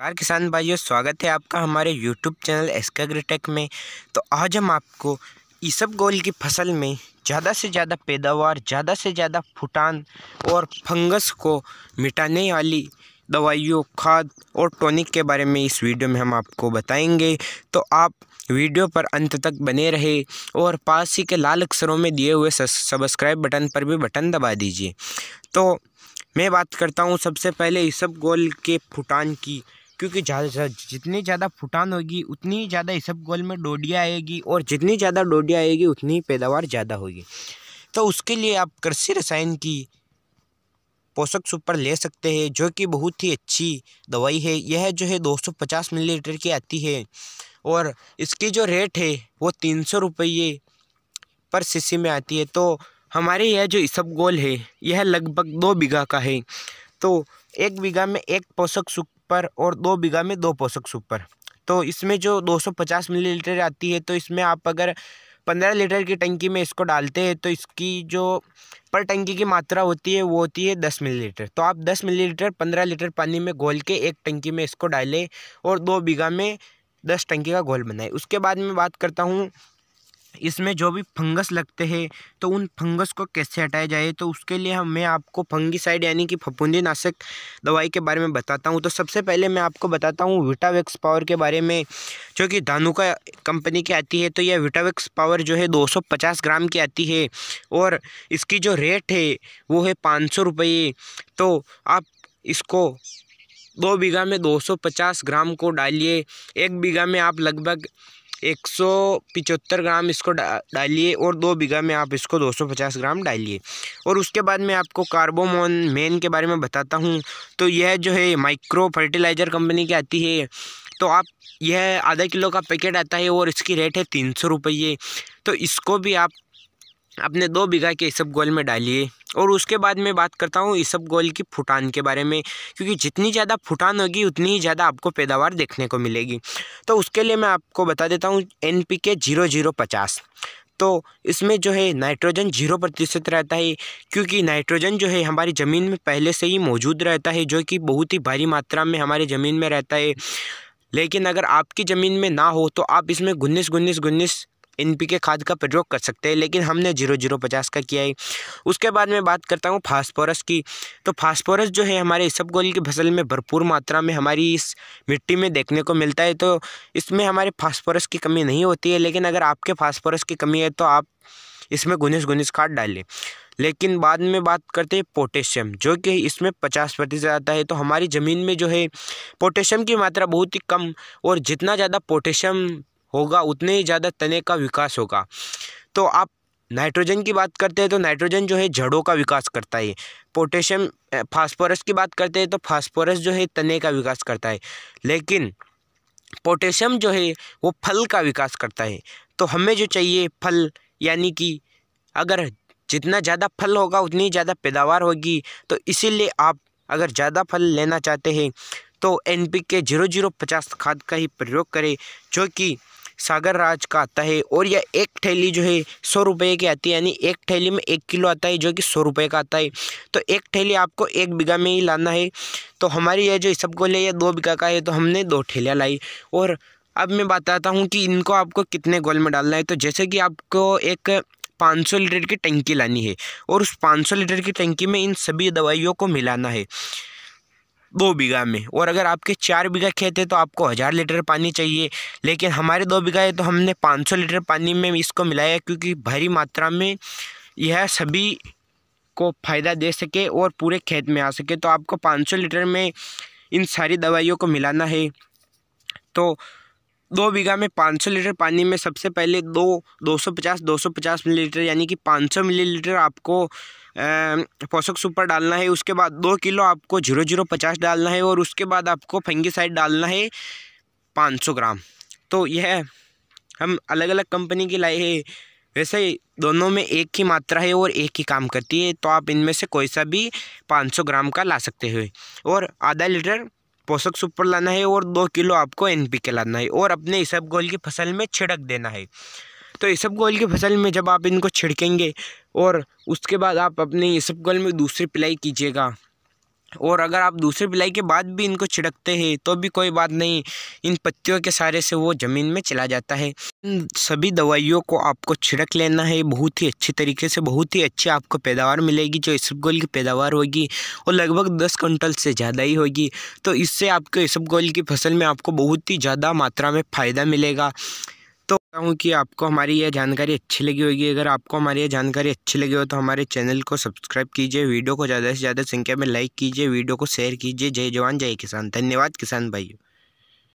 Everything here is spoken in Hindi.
कार किसान भाइयों स्वागत है आपका हमारे यूट्यूब चैनल एस्काग्रीटेक में तो आज हम आपको ईसब गोल की फसल में ज़्यादा से ज़्यादा पैदावार ज़्यादा से ज़्यादा फुटान और फंगस को मिटाने वाली दवाइयों खाद और टॉनिक के बारे में इस वीडियो में हम आपको बताएंगे तो आप वीडियो पर अंत तक बने रहे और पास ही के लाल अक्षरों में दिए हुए सब्सक्राइब बटन पर भी बटन दबा दीजिए तो मैं बात करता हूँ सबसे पहले ईसब गोल के फुटान की क्योंकि ज़्यादा से जितनी ज़्यादा फुटान होगी उतनी ज़्यादा गोल में डोडिया आएगी और जितनी ज़्यादा डोडिया आएगी उतनी पैदावार ज़्यादा होगी तो उसके लिए आप कृषि रसायन की पोषक सुपर ले सकते हैं जो कि बहुत ही अच्छी दवाई है यह जो है 250 मिलीलीटर की आती है और इसकी जो रेट है वो तीन सौ रुपये पर सीसी में आती है तो हमारे यह जो गोल है यह लगभग दो बीघा का है तो एक बीघा में एक पोषक सुख सुपर और दो बीघा में दो पोषक सुपर तो इसमें जो 250 मिलीलीटर आती है तो इसमें आप अगर पंद्रह लीटर की टंकी में इसको डालते हैं तो इसकी जो पर टंकी की मात्रा होती है वो होती है दस मिलीलीटर तो आप दस मिलीलीटर पंद्रह लीटर पानी में घोल के एक टंकी में इसको डालें और दो बीघा में दस टंकी का घोल बनाए उसके बाद मैं बात करता हूँ इसमें जो भी फंगस लगते हैं तो उन फंगस को कैसे हटाया जाए तो उसके लिए हम मैं आपको फंगीसाइड यानी कि फफूंदी नाशक दवाई के बारे में बताता हूँ तो सबसे पहले मैं आपको बताता हूँ विटावेक्स पावर के बारे में जो कि धानुका कंपनी की आती है तो यह विटावेक्स पावर जो है 250 ग्राम की आती है और इसकी जो रेट है वो है पाँच सौ रुपये तो आप इसको दो बीघा में 250 ग्राम को डालिए एक बीघा में आप लगभग एक सौ पिचहत्तर ग्राम इसको डालिए और दो बीघा में आप इसको दो सौ पचास ग्राम डालिए और उसके बाद मैं आपको कार्बोमोन मेन के बारे में बताता हूँ तो यह जो है माइक्रो फर्टिलाइज़र कंपनी की आती है तो आप यह आधा किलो का पैकेट आता है और इसकी रेट है तीन सौ रुपये तो इसको भी आप अपने दो बीघा के सब गोल में डालिए और उसके बाद मैं बात करता हूँ इस गोल की फुटान के बारे में क्योंकि जितनी ज़्यादा फुटान होगी उतनी ही ज़्यादा आपको पैदावार देखने को मिलेगी तो उसके लिए मैं आपको बता देता हूँ N P K zero zero पचास तो इसमें जो है नाइट्रोजन जीरो प्रतिशत रहता है क्योंकि नाइट्रोजन जो है हमारी ज़मीन में पहले से ही मौजूद रहता है जो कि बहुत ही भारी मात्रा में हमारी ज़मीन में रहता है लेकिन अगर आपकी ज़मीन में ना हो तो आप इसमें गुन्नीस गुन्नीस गुन्नीस एनपीके खाद का प्रयोग कर सकते हैं लेकिन हमने जीरो जीरो पचास का किया है उसके बाद मैं बात करता हूँ फास्फोरस की तो फास्फोरस जो है हमारे इसबगोल की फसल में भरपूर मात्रा में हमारी इस मिट्टी में देखने को मिलता है तो इसमें हमारे फास्फोरस की कमी नहीं होती है लेकिन अगर आपके फास्फोरस की कमी है तो आप इसमें गुनिस गुनिस खाद डालें लेकिन बाद में बात करते हैं पोटेशियम जो कि इसमें पचास प्रतिशत आता है तो हमारी ज़मीन में जो है पोटेशियम की मात्रा बहुत ही कम और जितना ज़्यादा पोटेशियम होगा उतने ही ज़्यादा तने का विकास होगा तो आप नाइट्रोजन की बात करते हैं तो नाइट्रोजन जो है जड़ों का विकास करता है पोटेशियम फास्फोरस की बात करते हैं तो फास्फोरस जो है तने का विकास करता है लेकिन पोटेशियम जो है वो फल का विकास करता है तो हमें जो चाहिए फल यानी कि अगर जितना ज़्यादा फल होगा उतनी ज़्यादा पैदावार होगी तो इसीलिए आप अगर ज़्यादा फल लेना चाहते हैं तो N P K zero zero पचास खाद का ही प्रयोग करें जो कि सागर राज का आता है और यह एक थैली जो है सौ रुपये की आती है यानी एक थैली में एक किलो आता है जो कि सौ रुपये का आता है तो एक थैली आपको एक बीघा में ही लाना है तो हमारी यह जो सबको गोले दो बीघा का है तो हमने दो थैलियाँ लाई और अब मैं बताता हूँ कि इनको आपको कितने गोल में डालना है तो जैसे कि आपको एक 500 लीटर की टंकी लानी है और उस 500 लीटर की टंकी में इन सभी दवाइयों को मिलाना है दो बीघा में और अगर आपके चार बीघा खेत है तो आपको हज़ार लीटर पानी चाहिए लेकिन हमारे दो बीघा है तो हमने पाँच सौ लीटर पानी में इसको मिलाया क्योंकि भारी मात्रा में यह सभी को फ़ायदा दे सके और पूरे खेत में आ सके तो आपको पाँच सौ लीटर में इन सारी दवाइयों को मिलाना है तो दो बीघा में 500 लीटर पानी में सबसे पहले दो 250 250 मिलीलीटर यानी कि 500 मिलीलीटर आपको पोषक सुपर डालना है उसके बाद दो किलो आपको जीरो जीरो पचास डालना है और उसके बाद आपको फंगीसाइड डालना है 500 ग्राम तो यह हम अलग अलग कंपनी की लाए हैं वैसे दोनों में एक ही मात्रा है और एक ही काम करती है तो आप इनमें से कोई सा भी सौ ग्राम का ला सकते हो और आधा लीटर पोषक सुपर लाना है और दो किलो आपको एन पी के लाना है और अपने इसब गोल की फसल में छिड़क देना है तो इसब गोल की फसल में जब आप इनको छिड़केंगे और उसके बाद आप अपने इसब गोल में दूसरी पिलाई कीजिएगा और अगर आप दूसरे पिलाई के बाद भी इनको छिड़कते हैं तो भी कोई बात नहीं इन पत्तियों के सहारे से वो ज़मीन में चला जाता है इन सभी दवाइयों को आपको छिड़क लेना है बहुत ही अच्छे तरीके से बहुत ही अच्छी आपको पैदावार मिलेगी जो इसबगोल की पैदावार होगी और लगभग दस कुंटल से ज़्यादा ही होगी तो इससे आपके इसबगोल की फसल में आपको बहुत ही ज़्यादा मात्रा में फ़ायदा मिलेगा तो हूँ कि आपको हमारी यह जानकारी अच्छी लगी होगी अगर आपको हमारी यह जानकारी अच्छी लगी हो तो हमारे चैनल को सब्सक्राइब कीजिए वीडियो को ज़्यादा से ज़्यादा संख्या में लाइक कीजिए वीडियो को शेयर कीजिए जय जवान जय किसान धन्यवाद किसान भाइयों